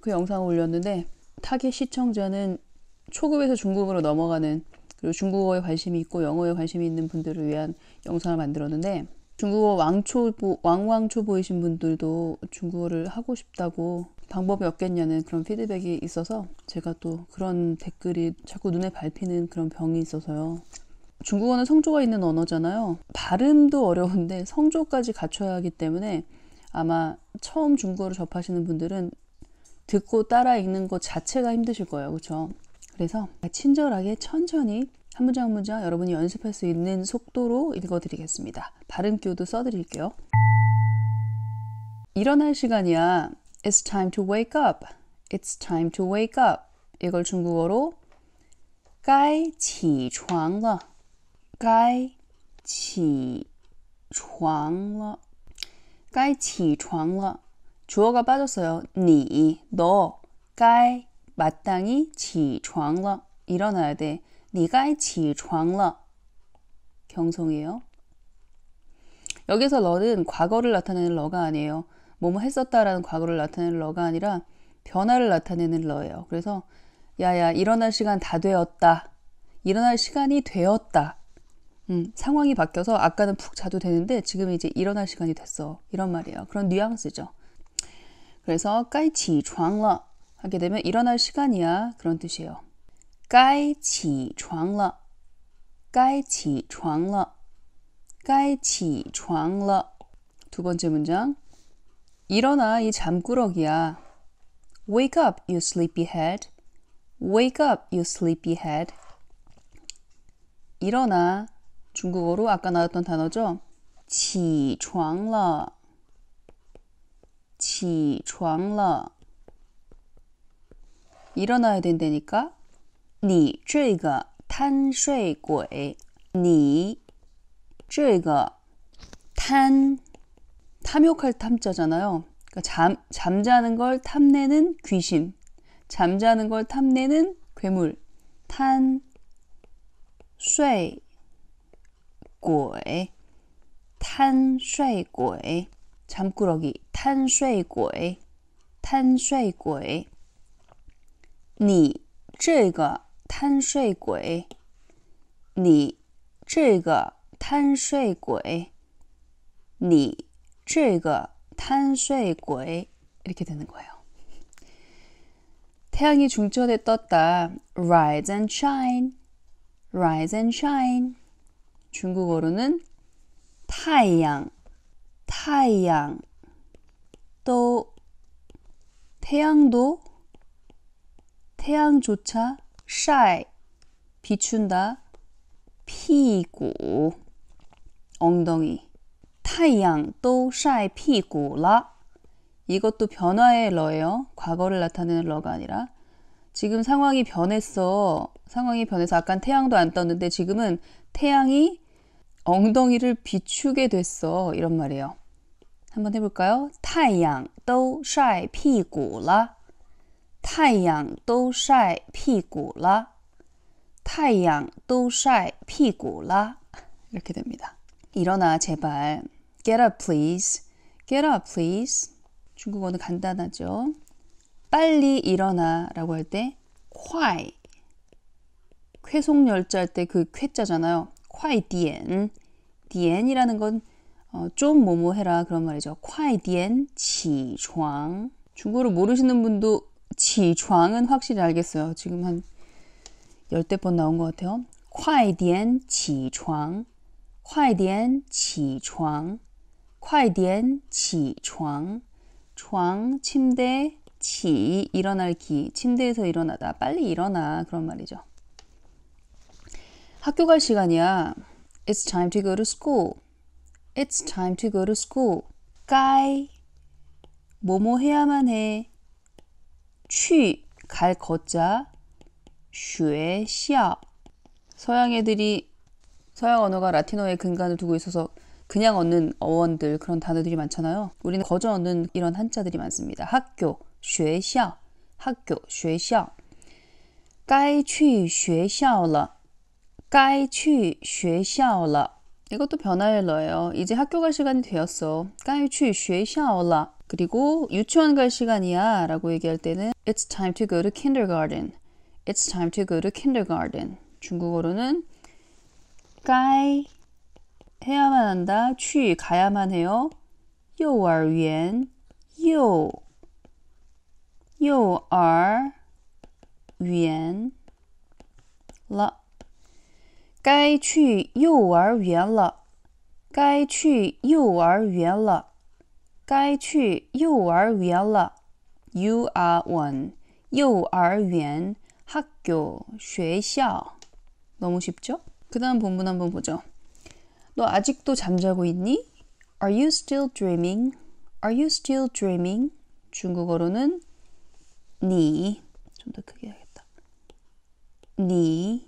그 영상을 올렸는데 타겟 시청자는 초급에서 중급으로 넘어가는 그리고 중국어에 관심이 있고 영어에 관심이 있는 분들을 위한 영상을 만들었는데 중국어 왕초보, 왕왕초보이신 분들도 중국어를 하고 싶다고 방법이 없겠냐는 그런 피드백이 있어서 제가 또 그런 댓글이 자꾸 눈에 밟히는 그런 병이 있어서요. 중국어는 성조가 있는 언어잖아요. 발음도 어려운데 성조까지 갖춰야 하기 때문에 아마 처음 중국어를 접하시는 분들은 듣고 따라 읽는 것 자체가 힘드실 거예요. 그렇죠? 그래서 친절하게 천천히 한 문장 한 문장 여러분이 연습할 수 있는 속도로 읽어드리겠습니다. 발음교도 써드릴게요. 일어날 시간이야. It's time to wake up. It's time to wake up. 이걸 중국어로 该起床了.该起床了.该起床了. 주어가 빠졌어요. 니, 너, 까이, 마땅히 起床了. 일어나야 돼. 你该起床了. 경성이에요. 여기서 러는 과거를 나타내는 러가 아니에요. 뭐뭐 했었다라는 과거를 나타내는 러가 아니라 변화를 나타내는 러예요. 그래서 야야 일어날 시간 다 되었다. 일어날 시간이 되었다. 음, 상황이 바뀌어서 아까는 푹 자도 되는데 지금 이제 일어날 시간이 됐어. 이런 말이에요. 그런 뉘앙스죠. 그래서 까이치床了 하게 되면 일어날 시간이야 그런 뜻이에요. 까이치床了 까이치床了 까이치床了 두 번째 문장 일어나 이 잠꾸러기야. Wake up, you sleepyhead. Wake up, you sleepyhead. 일어나 중국어로 아까 나왔던 단어죠. 起床了起床了. 일어나야 된다니까. 你这个贪睡鬼.你这个贪 탐욕할 탐자잖아요. 그러니까 잠 잠자는 걸 탐내는 귀신. 잠자는 걸 탐내는 괴물. 탄 쇠, 꼴, 탄 쇠, 꼴. 잠꾸러기 탄쇠鬼 탄쇠鬼 你这个탄쇠鬼 你这个탄쇠鬼 你这个탄쇠鬼 이렇게 되는 거예요. 태양이 중천에 떴다. Rise and shine. Rise and shine. 중국어로는 太阳 타양 또 태양도 태양조차 샤이 비춘다 피구 엉덩이 타양 또 샤이 피구라 이것도 변화의 러예요. 과거를 나타내는 러가 아니라 지금 상황이 변했어. 상황이 변해서 아까 는 태양도 안 떴는데 지금은 태양이 엉덩이를 비추게 됐어. 이런 말이에요. 한번 해볼까요? 太阳都晒屁股了.太阳都晒屁股了.太阳都晒屁股了. 이렇게 됩니다. 일어나 제발. Get up please. Get up please. 중국어는 간단하죠. 빨리 일어나라고 할 때 콰이. 쾌속 열자할 때 그 쾌자잖아요. 콰이 디엔. 디엔이라는 건 어, 좀 뭐뭐 해라 그런 말이죠. 快点起床. 중국어를 모르시는 분도 起床은 확실히 알겠어요. 지금 한 열대 번 나온 것 같아요. 快点起床.快点起床.快点起床.床 침대 起 일어날 기 침대에서 일어나다 빨리 일어나 그런 말이죠. 학교 갈 시간이야. It's time to go to school. It's time to go to school. 까이 뭐뭐 해야만 해. 취 갈 거자. 슈에 서양 애들이 서양 언어가 라틴어의 근간을 두고 있어서 그냥 얻는 어원들 그런 단어들이 많잖아요. 우리는 거저 얻는 이런 한자들이 많습니다. 학교, 쉐샤, 학교, 쉐샤. 该去学校了.该去学校了. 이것도 변화일러예요. 이제 학교 갈 시간이 되었어. 该去学校了. 그리고 유치원 갈 시간이야 라고 얘기할 때는 It's time to go to kindergarten. It's time to go to kindergarten. 중국어로는 该 해야만 한다. 去 가야만 해요. 幼儿园요幼儿园了 该去幼儿园了，该去幼儿园了，该去幼儿园了。You are one.幼儿园, 학교, 学校. 너무 쉽죠? 그 다음 본문 한번 보죠. 너 아직도 잠자고 있니? Are you still dreaming? Are you still dreaming? 중국어로는 니. 좀 더 크게 해겠다 니.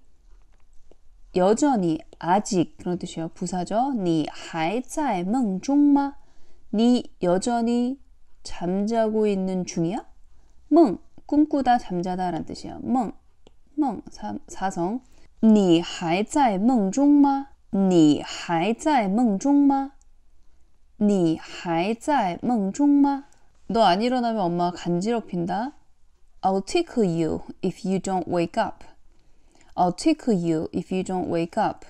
여전히 아직 그런 뜻이에요. 부사죠. 니 하이자의 멍중 여전히 잠자고 있는 중이야? 멍 꿈꾸다 잠자다라는 뜻이에요. 멍, 멍 사, 성니 하이자의 멍중마? 니 하이자의 멍중마? 니하너안 일어나면 엄마 간지럽힌다. I'll tickle you if you don't wake up. I'll t i c k e you if you don't wake up.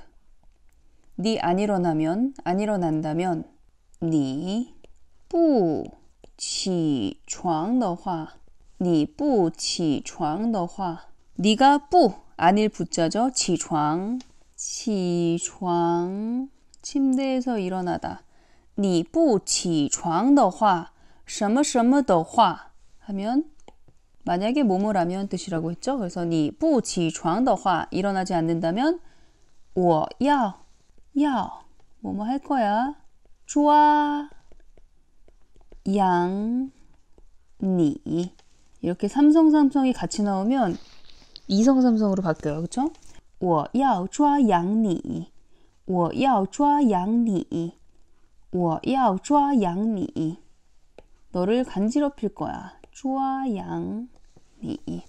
네안 일어나면 안 일어난다면 니不起床的话,你不起床的话 네가 뿌 안일 붙자죠. 起床起床 침대에서 일어나다. 你不起床的话,什么什么的话 하면 만약에 뭐뭐라면 뜻이라고 했죠. 그래서 니不지床的话 일어나지 않는다면 我要要 어, 뭐뭐 할 거야. 抓 양니 이렇게 삼성 삼성이 같이 나오면 이성 삼성으로 바뀌어요. 그렇죠? 我要抓养你我要抓养你我要抓养你 어, 어, 너를 간지럽힐 거야. 抓양 이.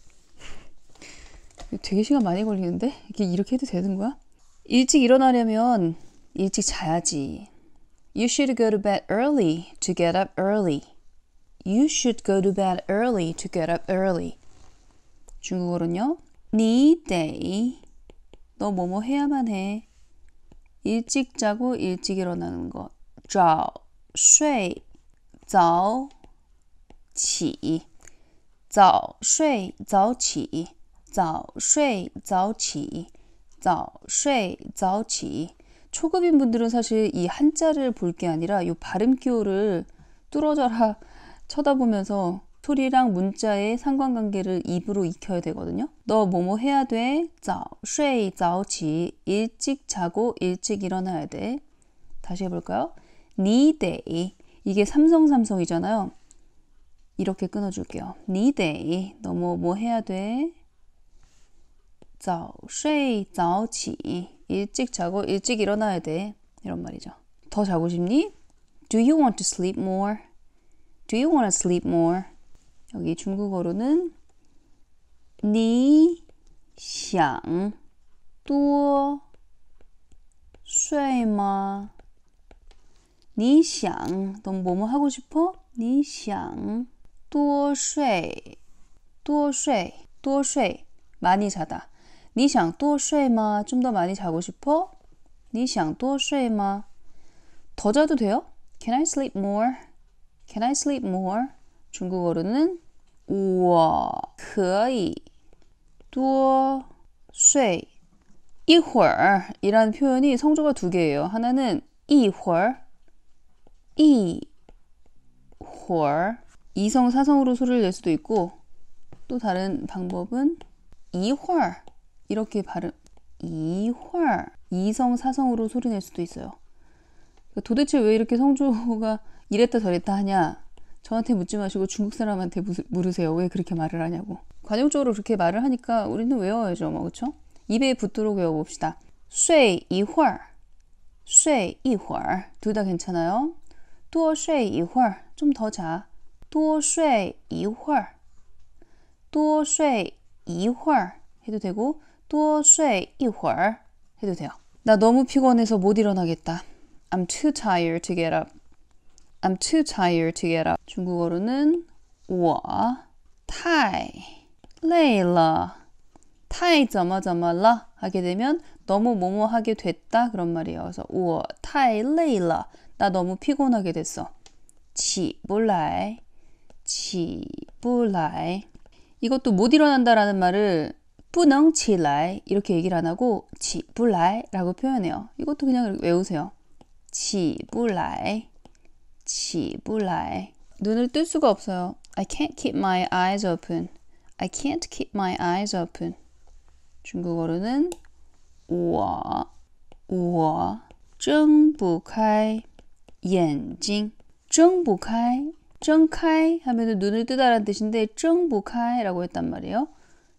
되게 시간 많이 걸리는데? 이렇게, 이렇게 해도 되는 거야? 일찍 일어나려면 일찍 자야지. You should go to bed early to get up early. You should go to bed early to get up early. 중국어로는요. 네 day. 너 뭐뭐 해야만 해. 일찍 자고 일찍 일어나는 것. 早睡早起早睡早起，早睡早起，早睡早起。 초급인 분들은 사실 이 한자를 볼 게 아니라 이 발음 기호를 뚫어져라 쳐다보면서 소리랑 문자의 상관관계를 입으로 익혀야 되거든요. 너 뭐뭐 해야 돼? 早睡早起 일찍 자고 일찍 일어나야 돼. 다시 해볼까요? 니데이 이게 삼성삼성이잖아요. 이렇게 끊어줄게요. 你得 너무 뭐 해야 돼? 早睡早起 일찍 자고 일찍 일어나야 돼 이런 말이죠. 더 자고 싶니? Do you want to sleep more? Do you want to sleep more? 여기 중국어로는 你想多睡吗?你想넌 뭐뭐 하고 싶어? 你想多睡多睡多睡 많이 자다. 你想多睡吗?좀더 많이 자고 싶어? 你想多睡吗?더 자도 돼요? Can I sleep more? Can I sleep more? 중국어로는 我可以多睡一会儿이라 표현이 성조가 두 개예요. 하나는 一会儿一会儿 이성 사성으로 소리를 낼 수도 있고 또 다른 방법은 이활 이렇게 발음 이활 이성 사성으로 소리 낼 수도 있어요. 그러니까 도대체 왜 이렇게 성조가 이랬다 저랬다 하냐? 저한테 묻지 마시고 중국 사람한테 물으세요. 왜 그렇게 말을 하냐고. 관용적으로 그렇게 말을 하니까 우리는 외워야죠. 뭐, 그쵸? 입에 붙도록 외워봅시다. 쇠 이활, 쇠 이활. 둘다 괜찮아요. 또쇠 이활. 좀더 자. 多睡一会儿，多睡一会儿 해도 되고多睡一会儿 해도 돼요. 나 너무 피곤해서 못 일어나겠다. I'm too tired to get up. I'm too tired to get up. 중국어로는 我太累了太怎么怎么了 하게 되면 너무 뭐뭐 하게 됐다 그런 말이에요. 그래서 我太累了나 너무 피곤하게 됐어. 起不来起不来 이것도 못 일어난다라는 말을 不能起来 이렇게 얘기를 안 하고 起不来라고 표현해요. 이것도 그냥 외우세요. 起不来起不来 눈을 뜰 수가 없어요. I can't keep my eyes open. I can't keep my eyes open. 중국어로는 我我睁不开眼睛睁不开 정카이 하면은 눈을 뜨다라는 뜻인데 정부카이라고 했단 말이에요.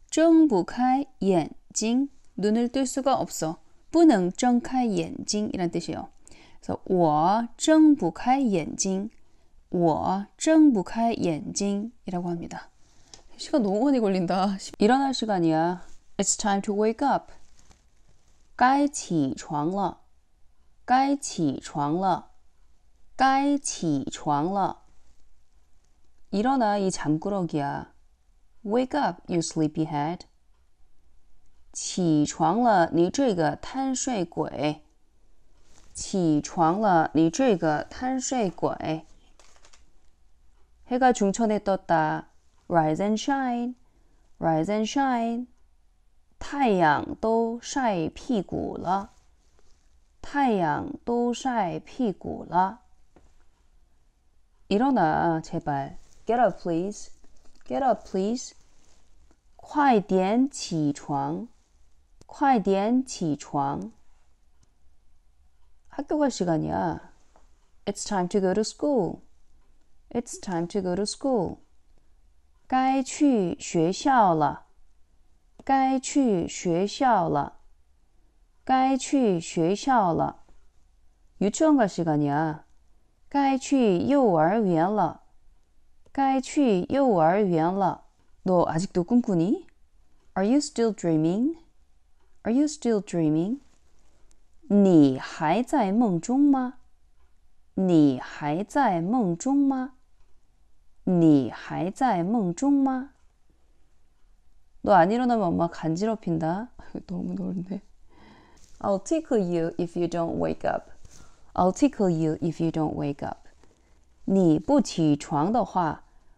정부카이 옌징 눈을 뜰 수가 없어. 不能 정카이 옌징이란 뜻이에요. 그래서 我睁不开眼睛我睁不开眼睛이라고 합니다. 시간 너무 많이 걸린다. 일어날 시간이야. It's time to wake up. 该起床了.该起床了.该起床了.该起床了.이러나이참구로기야 wake up your sleepy head. 起床了，你这个贪睡鬼！起床了，你这个贪睡鬼！해가중천에떠다 rise and shine, rise and shine. 太阳都晒屁股了，太阳都晒屁股了。이러나제발 Get up, please. Get up, please. 快点起床。快点起床。학교 갈 시간이야. It's time to go to school. It's time to go to school. 该去学校了。该去学校了。该去学校了。유치원 갈 시간이야. 该去幼儿园了。 该去幼儿园了。너 아직도 꿈꾸니? Are you still dreaming? Are you still dreaming? 你还在梦中吗？你还在梦中吗？你还在梦中吗？ 너안 일어나면 엄마 간지럽힌다. 너무 더운데. I'll tickle you if you don't wake up. I'll tickle you if you don't wake up. 你不起床的话，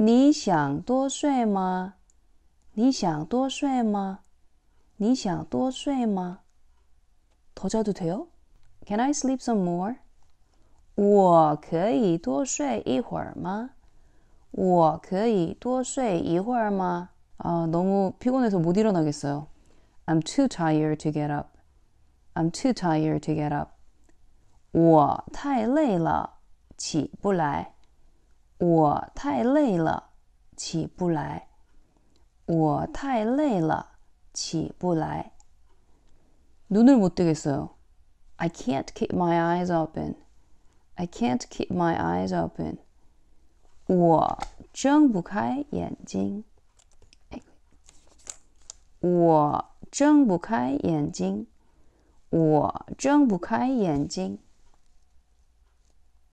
你想多睡吗？你想多睡吗？你想多睡吗？Tchau t c Can I sleep some more? 我可以多睡一会儿吗？我可以多睡一会儿吗？啊，너무피곤해서못일어나겠어요 I'm too tired to get up. I'm too tired to get up. 我太累了，起不来。我太累了，起不来。我太累了，起不来。눈을못뜨겠어 요。 I can't keep my eyes open. I can't keep my eyes open. 我睁不开眼睛。我睁不开眼睛。我睁不开眼睛。